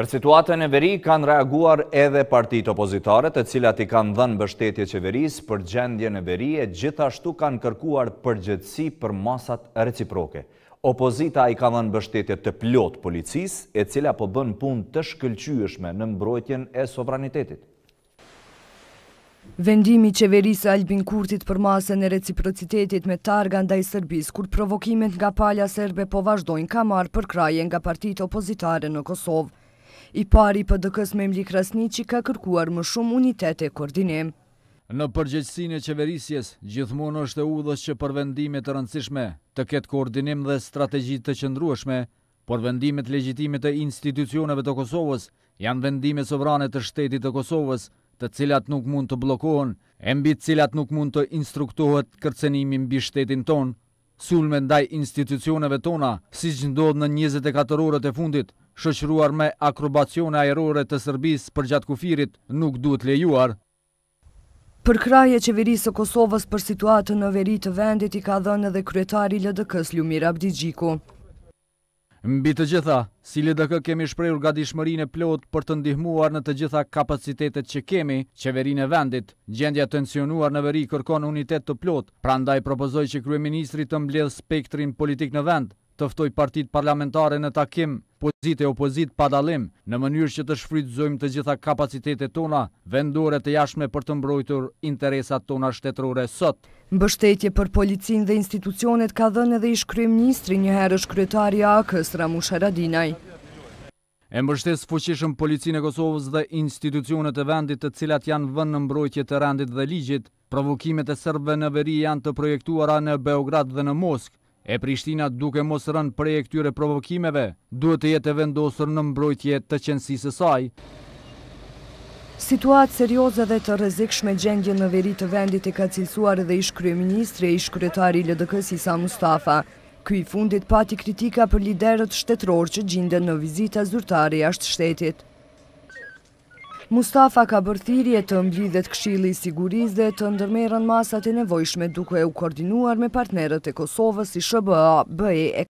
Për situatën e veri kanë reaguar edhe partit opozitarët e cilat i kanë dhenë bështetje qeveris për gjendje në veri e gjithashtu kanë kërkuar përgjëtësi për masat reciproke. Opozita i kanë dhenë bështetje të plotë policis e cila po bënë pun të shkëllqyëshme në mbrojtjen e sovranitetit. Vendimi qeverisë Albin Kurtit për masën e reciprocitetit me targa ndaj i Sërbis, kur provokimet nga palja serbe po vazhdojnë ka marë për kraje nga partit opozitare në Kosovë. I pari për dëkës me mli krasni që ka kërkuar më shumë unitete koordinim. Në përgjëgjësine qeverisjes, gjithmonë është e udhës që për vendimit të rëndësishme të ketë koordinim dhe strategjit të qëndrueshme, por vendimit legjitimit të institucioneve të Kosovës janë vendimit sovrane të shtetit të Kosovës të cilat nuk mund të blokohen, e mbi cilat nuk mund të instruktohet kërcenimi mbi shtetin tonë, sulme ndaj institucioneve tona, si që ndodhë në 24 orët e fundit, shëqruar me akrobacione aerore të Sërbis për gjatë kufirit nuk duhet lejuar. Për kraje qeverisë të Kosovës për situatën në veri të vendit i ka dhënë edhe kryetari LDK-s Ljumir Abdijgjiku. Mbi të gjitha, si LDK kemi shprejur ga dishmërin e plot për të ndihmuar në të gjitha kapacitetet që kemi, qeverin e vendit, gjendja tensionuar në veri kërkon unitet të plot, pra ndaj propozoj që Kryeministri të mbledh spektrin politik në vend, tëftoj partit parlamentare në takim, pozit e opozit dalim, në mënyrë që të shfrytëzojmë të gjitha kapacitetet tona, vendore të jashme për të mbrojtur interesat tona shtetërore sot. Mbështetje për policin dhe institucionet ka dhënë edhe shkrym njistri njëherë shkrytari AK-s Ramush Haradinaj. E mbështes fuqishëm policinë e Kosovës dhe institucionet e vendit të cilat janë vënë në mbrojtje të rendit dhe ligjit, provokimet e sërbëve në veri janë të projektuara në Beograd dhe në Moskë, E Prishtina duke mos rënë prej e këtyre provokimeve, duhet të jetë vendosër në mbrojtje të qenësisë saj. Situatë serioze dhe të rëzikshme gjendje në veri të vendit e ka cilësuar dhe ishkrye ministri e ishkryetari i Isa Mustafa. Këj fundit pati kritika për liderët shtetror që gjinde në vizita zyrtare jashtë shtetit. Mustafa ka bërthirje të mblidhet kshili i siguriz dhe të ndërmerën masat e nevojshme duke u koordinuar me partnerët e Kosovës i shëbëa, bëje e